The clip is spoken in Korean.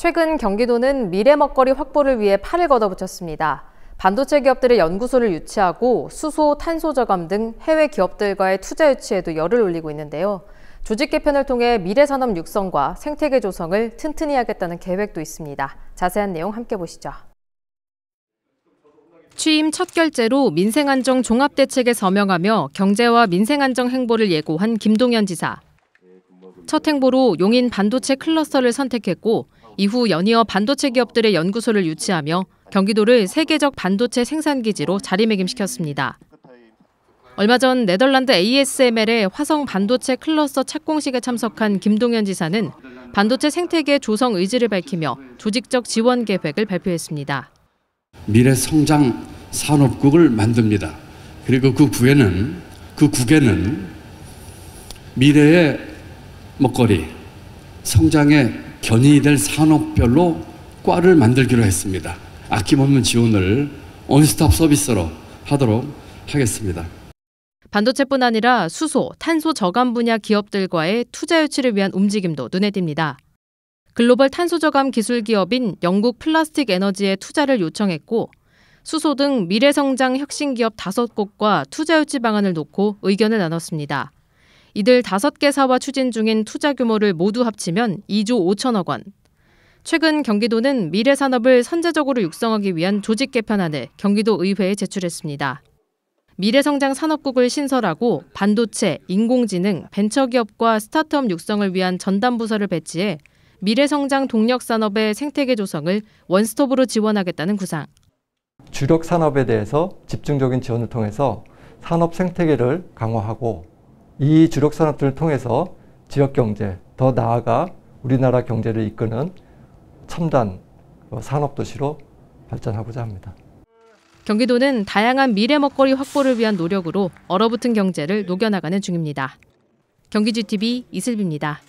최근 경기도는 미래 먹거리 확보를 위해 팔을 걷어붙였습니다. 반도체 기업들의 연구소를 유치하고 수소, 탄소 저감 등 해외 기업들과의 투자 유치에도 열을 올리고 있는데요. 조직 개편을 통해 미래 산업 육성과 생태계 조성을 튼튼히 하겠다는 계획도 있습니다. 자세한 내용 함께 보시죠. 취임 첫결제로 민생안정 종합대책에 서명하며 경제와 민생안정 행보를 예고한 김동연 지사. 첫 행보로 용인 반도체 클러스터를 선택했고 이후 연이어 반도체 기업들의 연구소를 유치하며 경기도를 세계적 반도체 생산기지로 자리매김시켰습니다. 얼마 전 네덜란드 ASML의 화성 반도체 클러스터 착공식에 참석한 김동현 지사는 반도체 생태계 조성 의지를 밝히며 조직적 지원 계획을 발표했습니다. 미래 성장 산업국을 만듭니다. 그리고 그 구에는 그 국에는 미래의 먹거리, 성장의 견인이 될 산업별로 과를 만들기로 했습니다. 아낌없는 지원을 온스톱 서비스로 하도록 하겠습니다. 반도체뿐 아니라 수소, 탄소 저감 분야 기업들과의 투자 유치를 위한 움직임도 눈에 띕니다. 글로벌 탄소 저감 기술 기업인 영국 플라스틱 에너지에 투자를 요청했고 수소 등 미래성장 혁신 기업 다섯 곳과 투자 유치 방안을 놓고 의견을 나눴습니다. 이들 5개 사와 추진 중인 투자 규모를 모두 합치면 2조 5천억 원. 최근 경기도는 미래 산업을 선제적으로 육성하기 위한 조직 개편안을 경기도 의회에 제출했습니다. 미래성장 산업국을 신설하고 반도체, 인공지능, 벤처기업과 스타트업 육성을 위한 전담부서를 배치해 미래성장 동력 산업의 생태계 조성을 원스톱으로 지원하겠다는 구상. 주력 산업에 대해서 집중적인 지원을 통해서 산업 생태계를 강화하고 이 주력 산업들을 통해서 지역 경제, 더 나아가 우리나라 경제를 이끄는 첨단 어, 산업도시로 발전하고자 합니다. 경기도는 다양한 미래 먹거리 확보를 위한 노력으로 얼어붙은 경제를 녹여나가는 중입니다. 경기지TV 이슬비입니다.